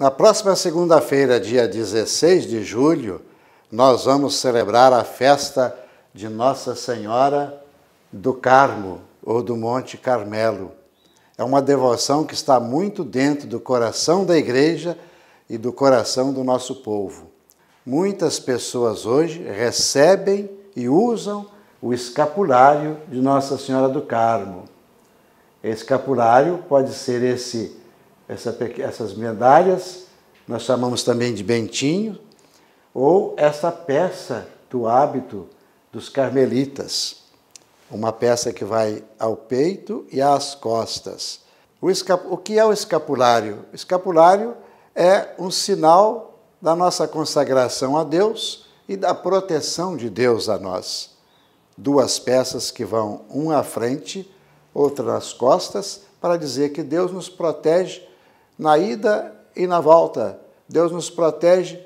Na próxima segunda-feira, dia 16 de julho, nós vamos celebrar a festa de Nossa Senhora do Carmo ou do Monte Carmelo. É uma devoção que está muito dentro do coração da igreja e do coração do nosso povo. Muitas pessoas hoje recebem e usam o escapulário de Nossa Senhora do Carmo. Escapulário pode ser esse essa, essas medalhas, nós chamamos também de bentinho, ou essa peça do hábito dos carmelitas, uma peça que vai ao peito e às costas. O, escap... o que é o escapulário? O escapulário é um sinal da nossa consagração a Deus e da proteção de Deus a nós. Duas peças que vão uma à frente, outra nas costas, para dizer que Deus nos protege na ida e na volta. Deus nos protege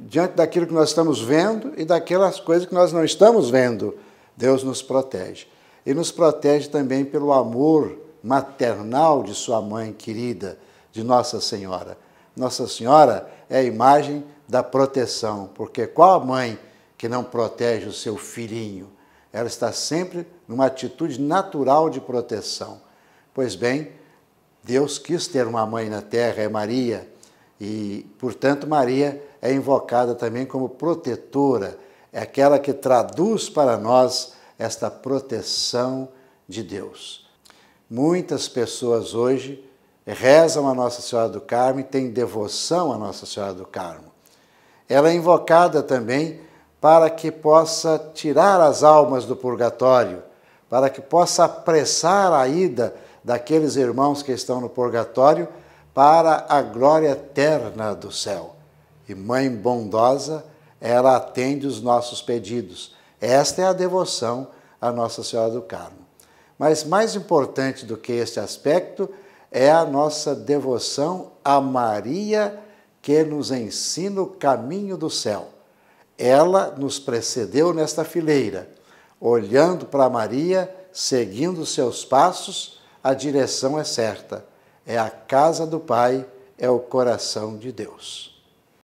diante daquilo que nós estamos vendo e daquelas coisas que nós não estamos vendo. Deus nos protege. E nos protege também pelo amor maternal de Sua mãe querida, de Nossa Senhora. Nossa Senhora é a imagem da proteção, porque qual a mãe que não protege o seu filhinho? Ela está sempre numa atitude natural de proteção. Pois bem, Deus quis ter uma mãe na terra, é Maria, e, portanto, Maria é invocada também como protetora, é aquela que traduz para nós esta proteção de Deus. Muitas pessoas hoje rezam a Nossa Senhora do Carmo e têm devoção a Nossa Senhora do Carmo. Ela é invocada também para que possa tirar as almas do purgatório, para que possa apressar a ida daqueles irmãos que estão no purgatório para a glória eterna do céu. E Mãe bondosa, ela atende os nossos pedidos. Esta é a devoção à Nossa Senhora do Carmo. Mas mais importante do que este aspecto é a nossa devoção a Maria, que nos ensina o caminho do céu. Ela nos precedeu nesta fileira, olhando para Maria, seguindo seus passos, a direção é certa. É a casa do Pai, é o coração de Deus.